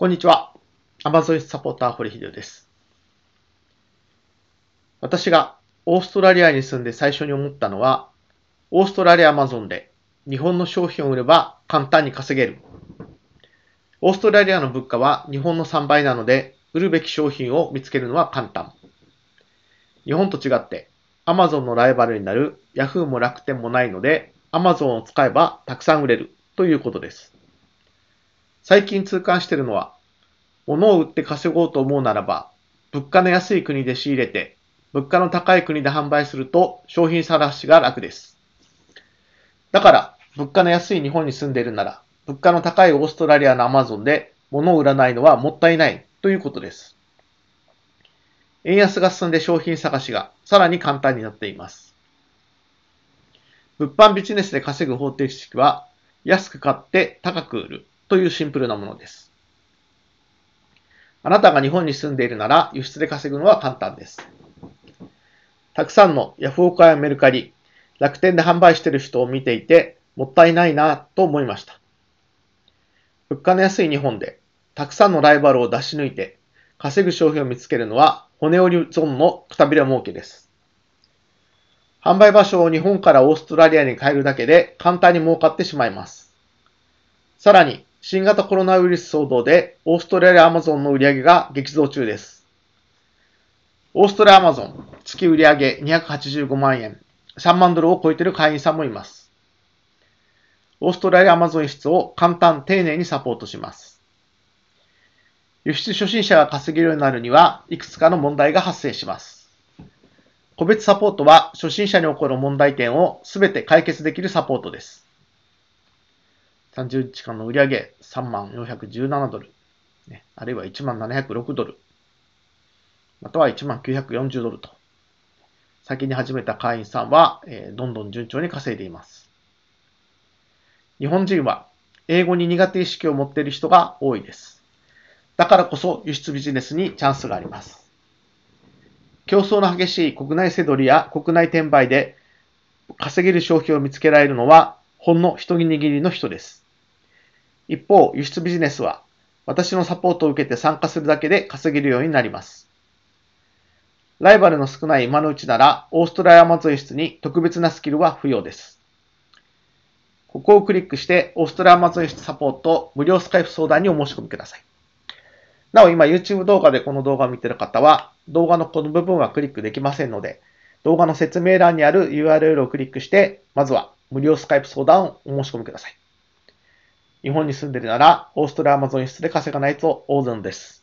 こんにちは。アマゾンサポーター堀秀です。私がオーストラリアに住んで最初に思ったのは、オーストラリアアマゾンで日本の商品を売れば簡単に稼げる。オーストラリアの物価は日本の3倍なので、売るべき商品を見つけるのは簡単。日本と違って、アマゾンのライバルになる Yahoo も楽天もないので、アマゾンを使えばたくさん売れるということです。最近痛感してるのは、物を売って稼ごうと思うならば、物価の安い国で仕入れて、物価の高い国で販売すると商品探しが楽です。だから、物価の安い日本に住んでいるなら、物価の高いオーストラリアのアマゾンで物を売らないのはもったいないということです。円安が進んで商品探しがさらに簡単になっています。物販ビジネスで稼ぐ方程式は、安く買って高く売る。というシンプルなものです。あなたが日本に住んでいるなら輸出で稼ぐのは簡単です。たくさんのヤフオクやメルカリ、楽天で販売している人を見ていてもったいないなと思いました。物価の安い日本でたくさんのライバルを出し抜いて稼ぐ商品を見つけるのは骨折り損のくたびれ儲けです。販売場所を日本からオーストラリアに変えるだけで簡単に儲かってしまいます。さらに新型コロナウイルス騒動で、オーストラリアアマゾンの売り上げが激増中です。オーストラリアアマゾン、月売上285万円、3万ドルを超えている会員さんもいます。オーストラリアアマゾン輸出を簡単、丁寧にサポートします。輸出初心者が稼げるようになるには、いくつかの問題が発生します。個別サポートは、初心者に起こる問題点を全て解決できるサポートです。30日間の売上3万417ドル、ね、あるいは1万706ドル、または1万940ドルと、先に始めた会員さんは、えー、どんどん順調に稼いでいます。日本人は英語に苦手意識を持っている人が多いです。だからこそ輸出ビジネスにチャンスがあります。競争の激しい国内セドリや国内転売で稼げる商品を見つけられるのはほんの一握りの人です。一方、輸出ビジネスは、私のサポートを受けて参加するだけで稼げるようになります。ライバルの少ない今のうちなら、オーストラリアマゾ輸出に特別なスキルは不要です。ここをクリックして、オーストラリアマゾ輸出サポート無料スカイプ相談にお申し込みください。なお、今 YouTube 動画でこの動画を見ている方は、動画のこの部分はクリックできませんので、動画の説明欄にある URL をクリックして、まずは無料スカイプ相談をお申し込みください。日本に住んでるなら、オーストラリアマゾン輸出で稼がないと大損です。